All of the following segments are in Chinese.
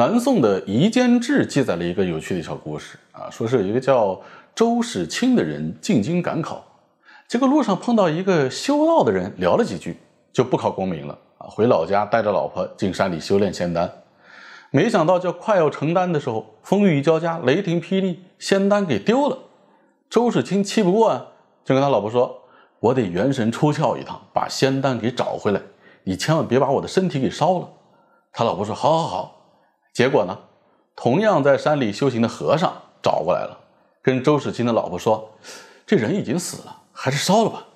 南宋的《夷坚志》记载了一个有趣的小故事啊，说是有一个叫周世清的人进京赶考，结果路上碰到一个修道的人，聊了几句，就不考功名了啊，回老家带着老婆进山里修炼仙丹。没想到就快要成丹的时候，风雨交加，雷霆霹雳，仙丹给丢了。周世清气不过啊，就跟他老婆说：“我得元神出窍一趟，把仙丹给找回来，你千万别把我的身体给烧了。”他老婆说：“好好好。”结果呢？同样在山里修行的和尚找过来了，跟周世清的老婆说：“这人已经死了，还是烧了吧。”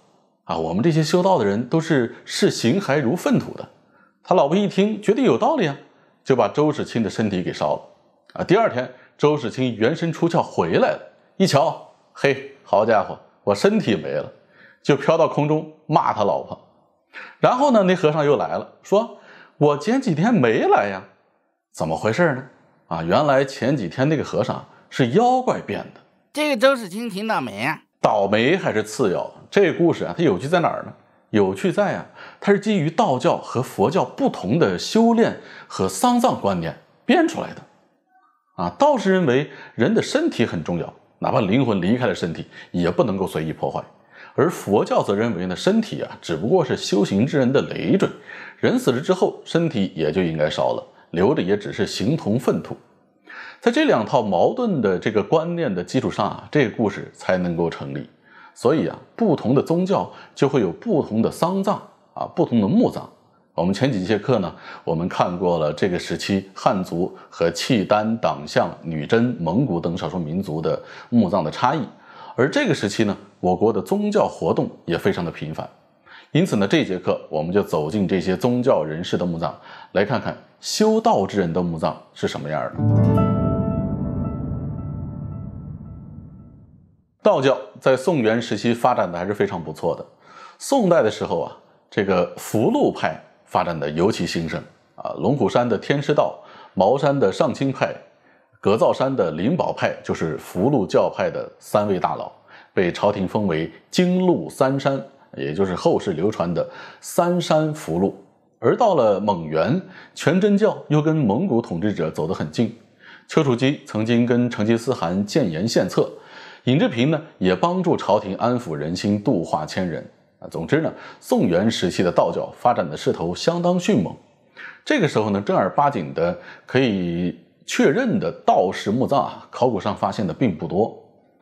啊，我们这些修道的人都是视形骸如粪土的。他老婆一听，觉得有道理啊，就把周世清的身体给烧了。啊，第二天，周世清元神出窍回来了，一瞧，嘿，好家伙，我身体没了，就飘到空中骂他老婆。然后呢，那和尚又来了，说：“我前几天没来呀。”怎么回事呢？啊，原来前几天那个和尚是妖怪变的。这个周世清挺倒霉啊，倒霉还是次要，这故事啊，它有趣在哪儿呢？有趣在啊，它是基于道教和佛教不同的修炼和丧葬观念编出来的。啊，道士认为人的身体很重要，哪怕灵魂离开了身体，也不能够随意破坏；而佛教则认为呢，身体啊只不过是修行之人的累赘，人死了之后，身体也就应该烧了。留着也只是形同粪土，在这两套矛盾的这个观念的基础上啊，这个故事才能够成立。所以啊，不同的宗教就会有不同的丧葬啊，不同的墓葬。我们前几节课呢，我们看过了这个时期汉族和契丹、党项、女真、蒙古等少数民族的墓葬的差异。而这个时期呢，我国的宗教活动也非常的频繁，因此呢，这节课我们就走进这些宗教人士的墓葬，来看看。修道之人的墓葬是什么样的？道教在宋元时期发展的还是非常不错的。宋代的时候啊，这个福禄派发展的尤其兴盛啊。龙虎山的天师道、茅山的上清派、葛造山的灵宝派，就是福禄教派的三位大佬，被朝廷封为京禄三山，也就是后世流传的三山福禄。而到了蒙元，全真教又跟蒙古统治者走得很近。丘处机曾经跟成吉思汗建言献策，尹志平呢也帮助朝廷安抚人心、度化千人啊。总之呢，宋元时期的道教发展的势头相当迅猛。这个时候呢，正儿八经的可以确认的道士墓葬啊，考古上发现的并不多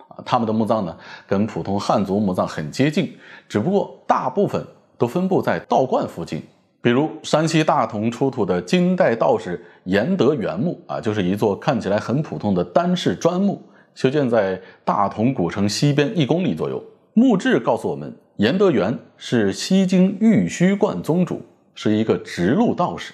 啊。他们的墓葬呢，跟普通汉族墓葬很接近，只不过大部分都分布在道观附近。比如山西大同出土的金代道士严德元墓啊，就是一座看起来很普通的单室砖墓，修建在大同古城西边一公里左右。墓志告诉我们，严德元是西京玉虚观宗主，是一个直路道士，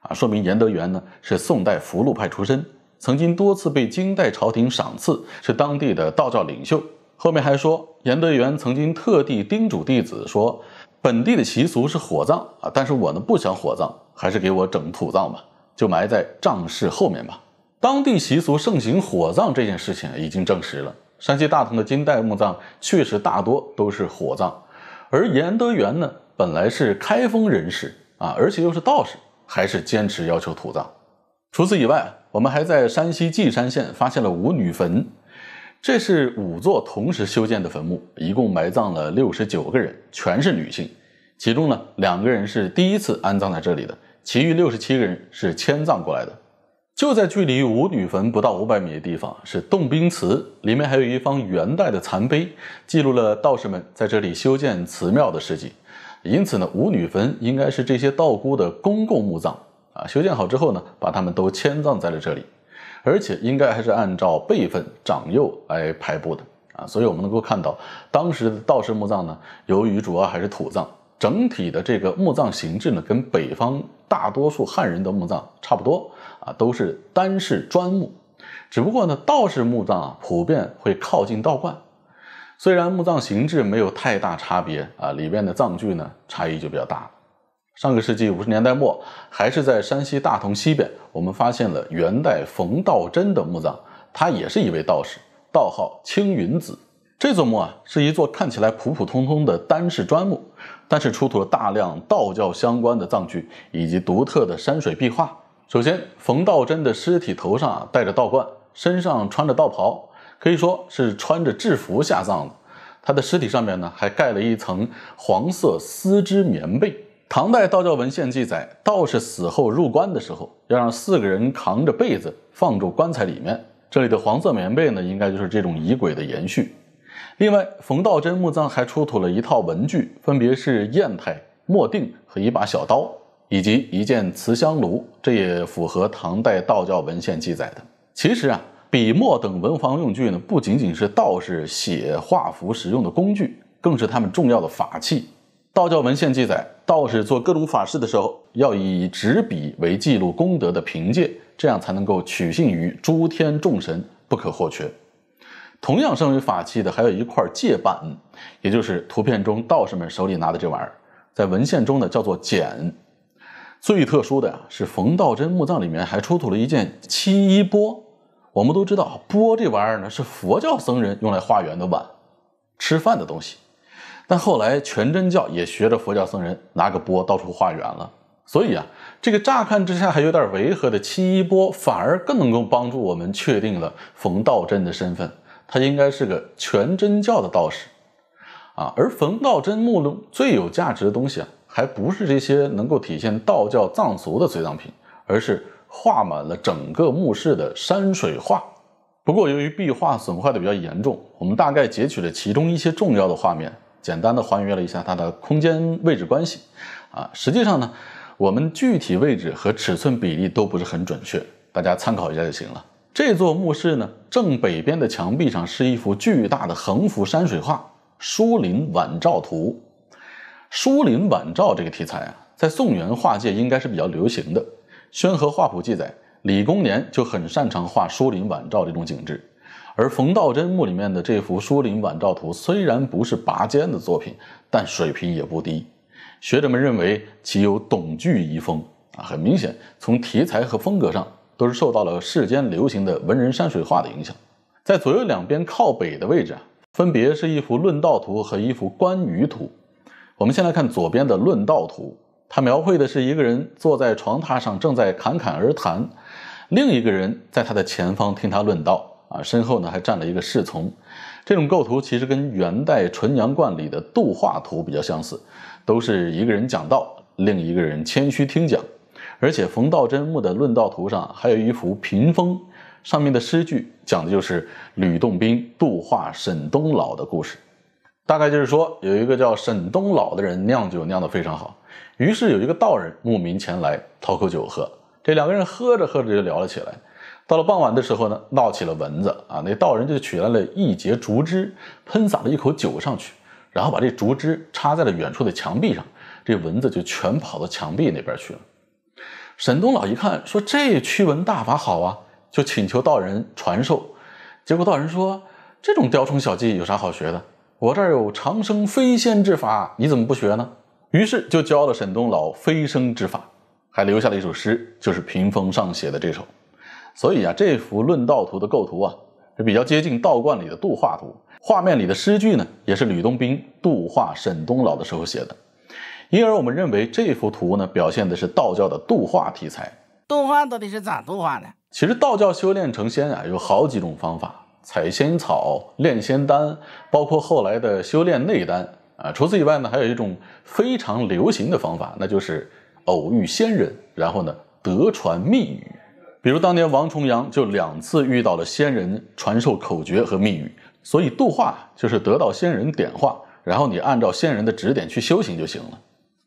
啊，说明严德元呢是宋代福禄派出身，曾经多次被金代朝廷赏赐，是当地的道教领袖。后面还说，严德元曾经特地叮嘱弟子说。本地的习俗是火葬啊，但是我呢不想火葬，还是给我整土葬吧，就埋在葬室后面吧。当地习俗盛行火葬这件事情已经证实了，山西大同的金代墓葬确实大多都是火葬，而严德元呢本来是开封人士啊，而且又是道士，还是坚持要求土葬。除此以外，我们还在山西稷山县发现了五女坟。这是五座同时修建的坟墓，一共埋葬了六十九个人，全是女性。其中呢，两个人是第一次安葬在这里的，其余六十七个人是迁葬过来的。就在距离五女坟不到五百米的地方是洞宾祠，里面还有一方元代的残碑，记录了道士们在这里修建祠庙的事迹。因此呢，五女坟应该是这些道姑的公共墓葬啊。修建好之后呢，把他们都迁葬在了这里。而且应该还是按照辈分长幼来排布的啊，所以我们能够看到，当时的道士墓葬呢，由于主要还是土葬，整体的这个墓葬形制呢，跟北方大多数汉人的墓葬差不多啊，都是单室砖墓，只不过呢，道士墓葬啊，普遍会靠近道观，虽然墓葬形制没有太大差别啊，里边的葬具呢，差异就比较大了。上个世纪五十年代末，还是在山西大同西边，我们发现了元代冯道真的墓葬。他也是一位道士，道号青云子。这座墓啊，是一座看起来普普通通的单室砖墓，但是出土了大量道教相关的葬具以及独特的山水壁画。首先，冯道真的尸体头上啊戴着道冠，身上穿着道袍，可以说是穿着制服下葬的。他的尸体上面呢，还盖了一层黄色丝织棉被。唐代道教文献记载，道士死后入棺的时候，要让四个人扛着被子放入棺材里面。这里的黄色棉被呢，应该就是这种仪轨的延续。另外，冯道真墓葬还出土了一套文具，分别是砚台、墨锭和一把小刀，以及一件瓷香炉。这也符合唐代道教文献记载的。其实啊，笔墨等文房用具呢，不仅仅是道士写画符使用的工具，更是他们重要的法器。道教文献记载，道士做各种法事的时候，要以纸笔为记录功德的凭借，这样才能够取信于诸天众神，不可或缺。同样，身于法器的还有一块界板，也就是图片中道士们手里拿的这玩意儿，在文献中呢叫做简。最特殊的呀，是冯道真墓葬里面还出土了一件漆钵。我们都知道，钵这玩意儿呢是佛教僧人用来化缘的碗，吃饭的东西。但后来全真教也学着佛教僧人拿个钵到处化缘了，所以啊，这个乍看之下还有点违和的七一钵，反而更能够帮助我们确定了冯道真的身份。他应该是个全真教的道士，啊，而冯道真墓中最有价值的东西啊，还不是这些能够体现道教藏俗的随葬品，而是画满了整个墓室的山水画。不过由于壁画损坏的比较严重，我们大概截取了其中一些重要的画面。简单的还原了一下它的空间位置关系，啊，实际上呢，我们具体位置和尺寸比例都不是很准确，大家参考一下就行了。这座墓室呢，正北边的墙壁上是一幅巨大的横幅山水画《疏林晚照图》。疏林晚照这个题材啊，在宋元画界应该是比较流行的。《宣和画谱》记载，李公年就很擅长画疏林晚照这种景致。而冯道真墓里面的这幅《疏林晚照图》，虽然不是拔尖的作品，但水平也不低。学者们认为其有董巨遗风啊，很明显，从题材和风格上都是受到了世间流行的文人山水画的影响。在左右两边靠北的位置，分别是一幅《论道图》和一幅《观鱼图》。我们先来看左边的《论道图》，它描绘的是一个人坐在床榻上，正在侃侃而谈，另一个人在他的前方听他论道。啊，身后呢还站了一个侍从，这种构图其实跟元代纯阳观里的度化图比较相似，都是一个人讲道，另一个人谦虚听讲。而且冯道真墓的论道图上还有一幅屏风，上面的诗句讲的就是吕洞宾度化沈东老的故事。大概就是说，有一个叫沈东老的人酿酒酿的非常好，于是有一个道人慕名前来讨口酒喝。这两个人喝着喝着就聊了起来。到了傍晚的时候呢，闹起了蚊子啊！那道人就取来了一截竹枝，喷洒了一口酒上去，然后把这竹枝插在了远处的墙壁上，这蚊子就全跑到墙壁那边去了。沈东老一看，说：“这驱蚊大法好啊！”就请求道人传授。结果道人说：“这种雕虫小技有啥好学的？我这儿有长生飞仙之法，你怎么不学呢？”于是就教了沈东老飞升之法，还留下了一首诗，就是屏风上写的这首。所以啊，这幅《论道图》的构图啊，是比较接近道观里的度化图。画面里的诗句呢，也是吕洞宾度化沈东老的时候写的，因而我们认为这幅图呢，表现的是道教的度化题材。度化到底是咋度化的？其实道教修炼成仙啊，有好几种方法：采仙草、炼仙丹，包括后来的修炼内丹啊。除此以外呢，还有一种非常流行的方法，那就是偶遇仙人，然后呢，得传密语。比如当年王重阳就两次遇到了仙人传授口诀和密语，所以度化就是得到仙人点化，然后你按照仙人的指点去修行就行了。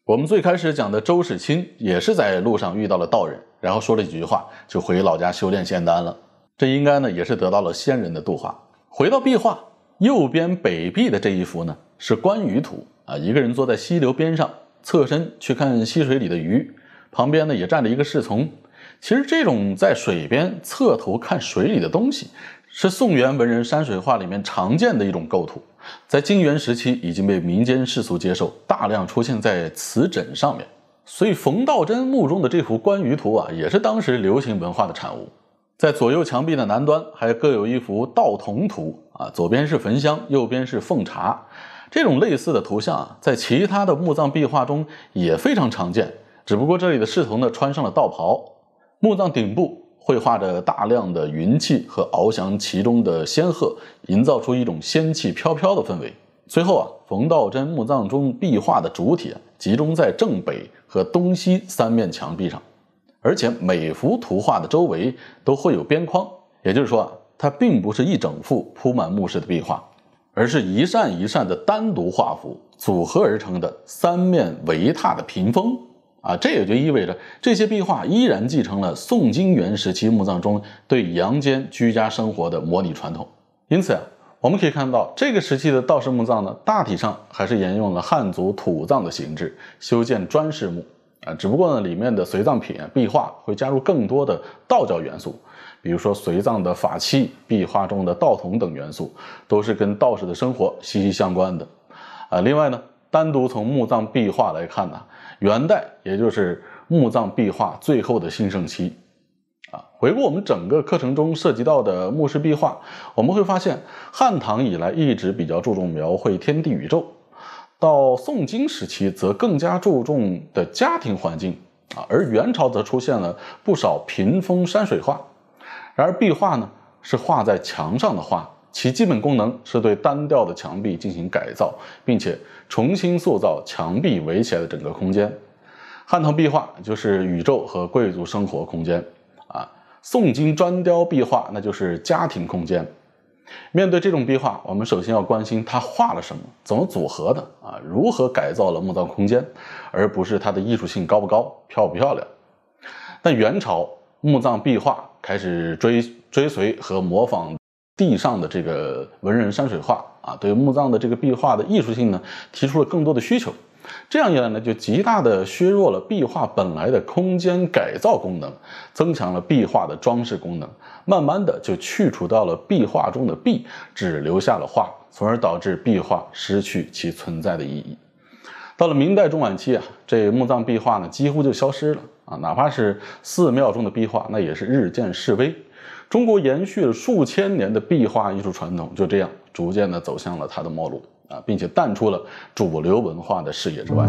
我们最开始讲的周世清也是在路上遇到了道人，然后说了几句话就回老家修炼仙丹了，这应该呢也是得到了仙人的度化。回到壁画右边北壁的这一幅呢是关羽图啊，一个人坐在溪流边上，侧身去看溪水里的鱼，旁边呢也站着一个侍从。其实这种在水边侧头看水里的东西，是宋元文人山水画里面常见的一种构图，在金元时期已经被民间世俗接受，大量出现在瓷枕上面。所以冯道真墓中的这幅观鱼图啊，也是当时流行文化的产物。在左右墙壁的南端还各有一幅道童图啊，左边是焚香，右边是奉茶。这种类似的图像啊，在其他的墓葬壁画中也非常常见，只不过这里的侍童呢穿上了道袍。墓葬顶部绘画着大量的云气和翱翔其中的仙鹤，营造出一种仙气飘飘的氛围。最后啊，冯道真墓葬中壁画的主体集中在正北和东西三面墙壁上，而且每幅图画的周围都会有边框，也就是说啊，它并不是一整幅铺满墓室的壁画，而是一扇一扇的单独画幅组合而成的三面围榻的屏风。啊，这也就意味着这些壁画依然继承了宋金元时期墓葬中对阳间居家生活的模拟传统。因此，啊，我们可以看到这个时期的道士墓葬呢，大体上还是沿用了汉族土葬的形制，修建砖室墓。啊，只不过呢，里面的随葬品、壁画会加入更多的道教元素，比如说随葬的法器、壁画中的道童等元素，都是跟道士的生活息息相关的。啊，另外呢。单独从墓葬壁画来看呢，元代也就是墓葬壁画最后的兴盛期，啊，回顾我们整个课程中涉及到的墓室壁画，我们会发现汉唐以来一直比较注重描绘天地宇宙，到宋金时期则更加注重的家庭环境，啊，而元朝则出现了不少屏风山水画。然而，壁画呢是画在墙上的画。其基本功能是对单调的墙壁进行改造，并且重新塑造墙壁围起来的整个空间。汉唐壁画就是宇宙和贵族生活空间，啊，宋金砖雕壁画那就是家庭空间。面对这种壁画，我们首先要关心它画了什么，怎么组合的，啊，如何改造了墓葬空间，而不是它的艺术性高不高，漂不漂亮。但元朝墓葬壁画开始追追随和模仿。地上的这个文人山水画啊，对墓葬的这个壁画的艺术性呢，提出了更多的需求。这样一来呢，就极大的削弱了壁画本来的空间改造功能，增强了壁画的装饰功能。慢慢的就去除到了壁画中的壁，只留下了画，从而导致壁画失去其存在的意义。到了明代中晚期啊，这墓葬壁画呢几乎就消失了啊，哪怕是寺庙中的壁画，那也是日渐式微。中国延续了数千年的壁画艺术传统，就这样逐渐的走向了它的末路啊，并且淡出了主流文化的视野之外。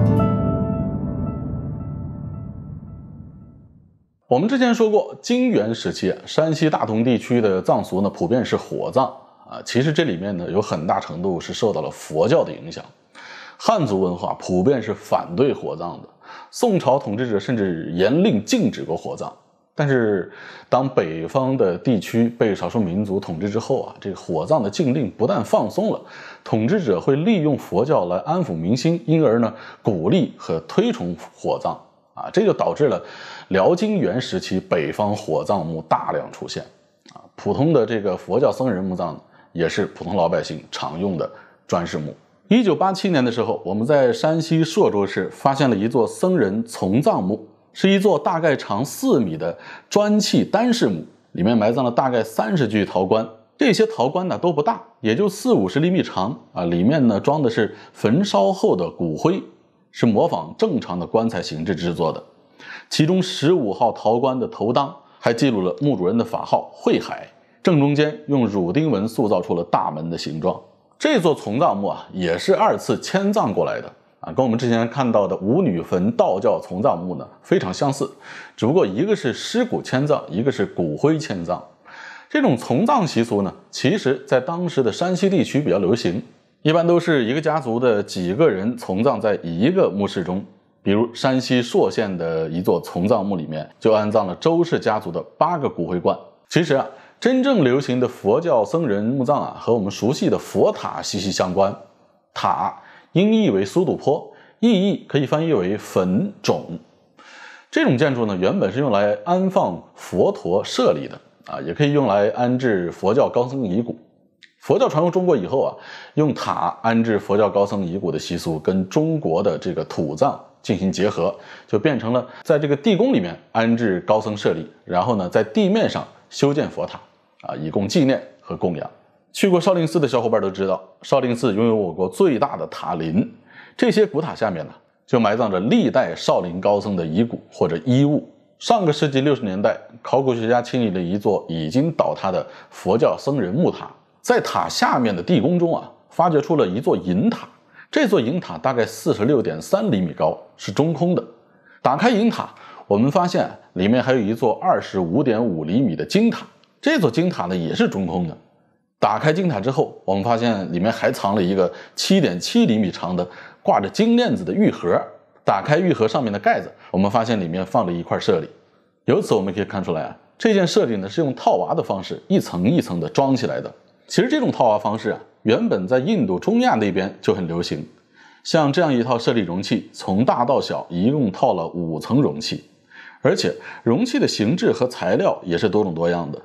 我们之前说过，金元时期山西大同地区的藏族呢，普遍是火葬啊。其实这里面呢，有很大程度是受到了佛教的影响。汉族文化普遍是反对火葬的，宋朝统治者甚至严令禁止过火葬。但是，当北方的地区被少数民族统治之后啊，这个火葬的禁令不但放松了，统治者会利用佛教来安抚民心，因而呢鼓励和推崇火葬啊，这就导致了辽金元时期北方火葬墓大量出现啊，普通的这个佛教僧人墓葬也是普通老百姓常用的砖室墓。一九八七年的时候，我们在山西朔州市发现了一座僧人从葬墓。是一座大概长四米的砖砌单室墓，里面埋葬了大概三十具陶棺。这些陶棺呢都不大，也就四五十厘米长啊，里面呢装的是焚烧后的骨灰，是模仿正常的棺材形制制作的。其中十五号陶棺的头当还记录了墓主人的法号慧海，正中间用乳钉纹塑造出了大门的形状。这座从葬墓啊，也是二次迁葬过来的。啊，跟我们之前看到的五女坟道教从葬墓呢非常相似，只不过一个是尸骨迁葬，一个是骨灰迁葬。这种从葬习俗呢，其实在当时的山西地区比较流行，一般都是一个家族的几个人从葬在一个墓室中。比如山西朔县的一座从葬墓里面，就安葬了周氏家族的八个骨灰罐。其实啊，真正流行的佛教僧人墓葬啊，和我们熟悉的佛塔息息相关，塔。音译为苏堵坡，意译可以翻译为坟冢。这种建筑呢，原本是用来安放佛陀舍利的啊，也可以用来安置佛教高僧遗骨。佛教传入中国以后啊，用塔安置佛教高僧遗骨的习俗，跟中国的这个土葬进行结合，就变成了在这个地宫里面安置高僧舍利，然后呢，在地面上修建佛塔啊，以供纪念和供养。去过少林寺的小伙伴都知道，少林寺拥有我国最大的塔林。这些古塔下面呢，就埋葬着历代少林高僧的遗骨或者衣物。上个世纪六十年代，考古学家清理了一座已经倒塌的佛教僧人墓塔，在塔下面的地宫中啊，发掘出了一座银塔。这座银塔大概四十六点三厘米高，是中空的。打开银塔，我们发现里面还有一座二十五点五厘米的金塔。这座金塔呢，也是中空的。打开金塔之后，我们发现里面还藏了一个7.7厘米长的挂着金链子的玉盒。打开玉盒上面的盖子，我们发现里面放着一块舍利。由此我们可以看出来啊，这件舍利呢是用套娃的方式一层一层的装起来的。其实这种套娃方式啊，原本在印度、中亚那边就很流行。像这样一套舍利容器，从大到小一共套了五层容器，而且容器的形制和材料也是多种多样的。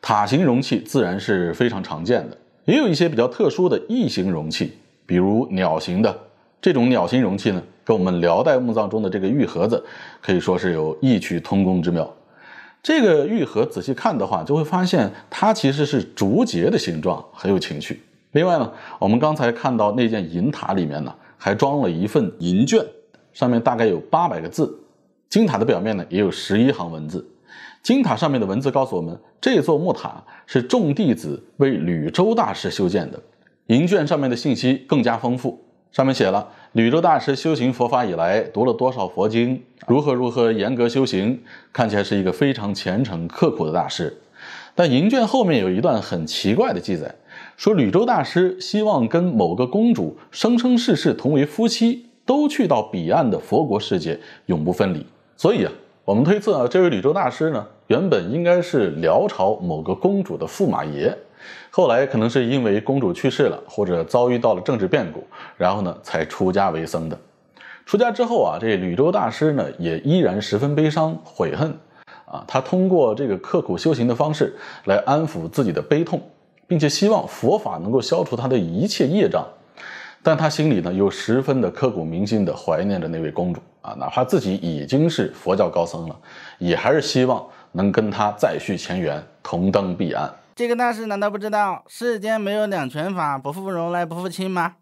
塔形容器自然是非常常见的，也有一些比较特殊的异形容器，比如鸟形的。这种鸟形容器呢，跟我们辽代墓葬中的这个玉盒子，可以说是有异曲同工之妙。这个玉盒仔细看的话，就会发现它其实是竹节的形状，很有情趣。另外呢，我们刚才看到那件银塔里面呢，还装了一份银卷，上面大概有八百个字。金塔的表面呢，也有十一行文字。金塔上面的文字告诉我们，这座木塔是众弟子为吕州大师修建的。银卷上面的信息更加丰富，上面写了吕州大师修行佛法以来，读了多少佛经，如何如何严格修行，看起来是一个非常虔诚刻苦的大师。但银卷后面有一段很奇怪的记载，说吕州大师希望跟某个公主生生世世同为夫妻，都去到彼岸的佛国世界，永不分离。所以啊。我们推测啊，这位吕州大师呢，原本应该是辽朝某个公主的驸马爷，后来可能是因为公主去世了，或者遭遇到了政治变故，然后呢，才出家为僧的。出家之后啊，这吕州大师呢，也依然十分悲伤悔恨啊，他通过这个刻苦修行的方式来安抚自己的悲痛，并且希望佛法能够消除他的一切业障。但他心里呢，又十分的刻骨铭心的怀念着那位公主啊，哪怕自己已经是佛教高僧了，也还是希望能跟她再续前缘，同登彼岸。这个大师难道不知道世间没有两全法，不负如来不负卿吗？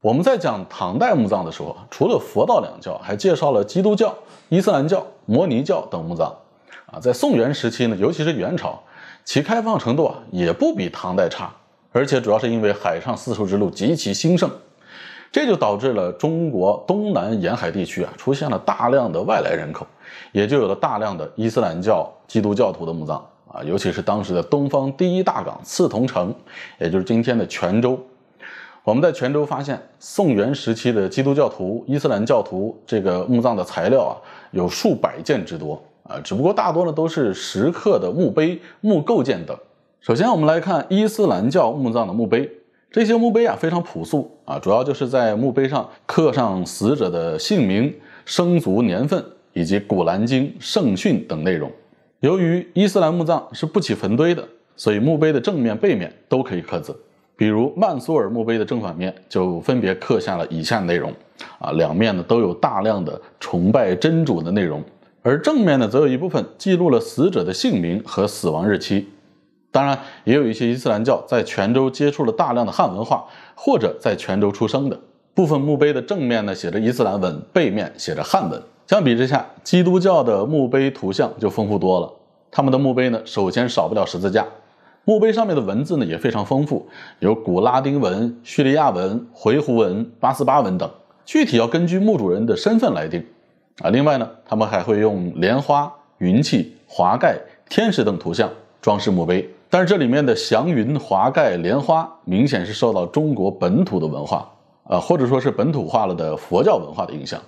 我们在讲唐代墓葬的时候，除了佛道两教，还介绍了基督教、伊斯兰教、摩尼教等墓葬。啊，在宋元时期呢，尤其是元朝。其开放程度啊，也不比唐代差，而且主要是因为海上丝绸之路极其兴盛，这就导致了中国东南沿海地区啊出现了大量的外来人口，也就有了大量的伊斯兰教、基督教徒的墓葬啊，尤其是当时的东方第一大港刺桐城，也就是今天的泉州。我们在泉州发现宋元时期的基督教徒、伊斯兰教徒这个墓葬的材料啊，有数百件之多。啊，只不过大多呢都是石刻的墓碑、墓构件等。首先，我们来看伊斯兰教墓葬的墓碑。这些墓碑啊非常朴素啊，主要就是在墓碑上刻上死者的姓名、生卒年份以及《古兰经》圣训等内容。由于伊斯兰墓葬是不起坟堆的，所以墓碑的正面、背面都可以刻字。比如曼苏尔墓碑的正反面就分别刻下了以下内容啊，两面呢都有大量的崇拜真主的内容。而正面呢，则有一部分记录了死者的姓名和死亡日期，当然，也有一些伊斯兰教在泉州接触了大量的汉文化，或者在泉州出生的部分墓碑的正面呢，写着伊斯兰文，背面写着汉文。相比之下，基督教的墓碑图像就丰富多了。他们的墓碑呢，首先少不了十字架，墓碑上面的文字呢，也非常丰富，有古拉丁文、叙利亚文、回鹘文、巴斯巴文等，具体要根据墓主人的身份来定。啊，另外呢，他们还会用莲花、云气、华盖、天使等图像装饰墓碑。但是这里面的祥云、华盖、莲花，明显是受到中国本土的文化啊，或者说是本土化了的佛教文化的影响。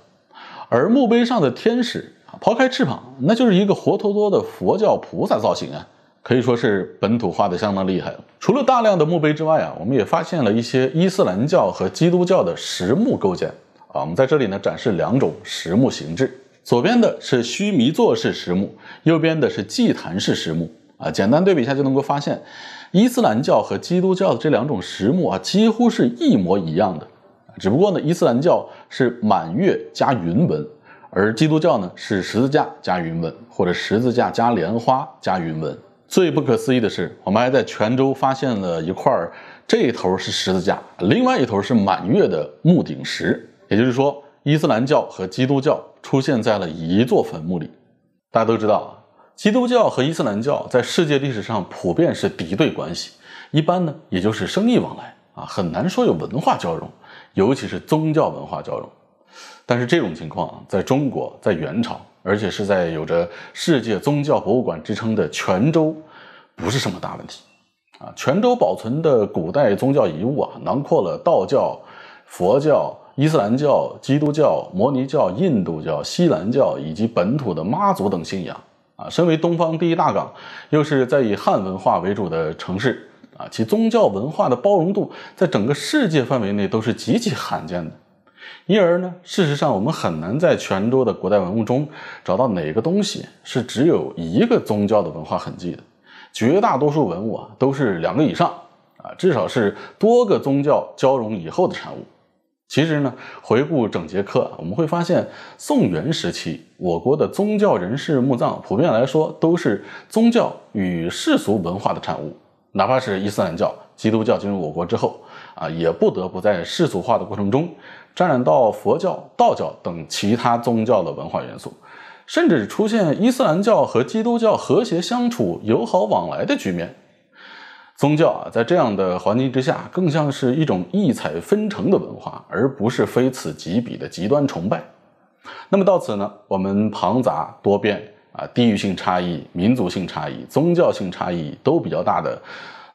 而墓碑上的天使啊，抛开翅膀，那就是一个活脱脱的佛教菩萨造型啊，可以说是本土化的相当厉害。了。除了大量的墓碑之外啊，我们也发现了一些伊斯兰教和基督教的实木构件。啊，我们在这里呢展示两种石木形制，左边的是须弥座式石木，右边的是祭坛式石木啊，简单对比一下就能够发现，伊斯兰教和基督教的这两种石木啊几乎是一模一样的。只不过呢，伊斯兰教是满月加云纹，而基督教呢是十字架加云纹，或者十字架加莲花加云纹。最不可思议的是，我们还在泉州发现了一块，这一头是十字架，另外一头是满月的木顶石。也就是说，伊斯兰教和基督教出现在了一座坟墓里。大家都知道啊，基督教和伊斯兰教在世界历史上普遍是敌对关系，一般呢也就是生意往来啊，很难说有文化交融，尤其是宗教文化交融。但是这种情况在中国，在元朝，而且是在有着世界宗教博物馆之称的泉州，不是什么大问题啊。泉州保存的古代宗教遗物啊，囊括了道教、佛教。伊斯兰教、基督教、摩尼教、印度教、锡兰教以及本土的妈祖等信仰，啊，身为东方第一大港，又是在以汉文化为主的城市，啊，其宗教文化的包容度在整个世界范围内都是极其罕见的。因而呢，事实上我们很难在泉州的古代文物中找到哪个东西是只有一个宗教的文化痕迹的，绝大多数文物啊都是两个以上，啊，至少是多个宗教交融以后的产物。其实呢，回顾整节课，我们会发现，宋元时期我国的宗教人士墓葬，普遍来说都是宗教与世俗文化的产物。哪怕是伊斯兰教、基督教进入我国之后，啊，也不得不在世俗化的过程中沾染到佛教、道教等其他宗教的文化元素，甚至出现伊斯兰教和基督教和谐相处、友好往来的局面。宗教啊，在这样的环境之下，更像是一种异彩纷呈的文化，而不是非此即彼的极端崇拜。那么到此呢，我们庞杂多变啊，地域性差异、民族性差异、宗教性差异都比较大的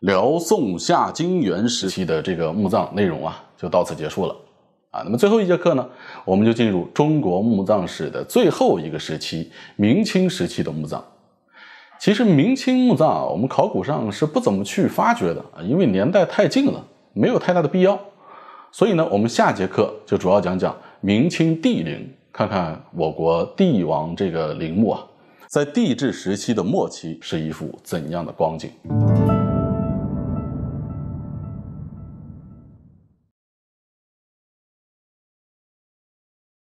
辽宋夏金元时期的这个墓葬内容啊，就到此结束了啊。那么最后一节课呢，我们就进入中国墓葬史的最后一个时期——明清时期的墓葬。其实明清墓葬啊，我们考古上是不怎么去发掘的啊，因为年代太近了，没有太大的必要。所以呢，我们下节课就主要讲讲明清帝陵，看看我国帝王这个陵墓啊，在帝制时期的末期是一副怎样的光景。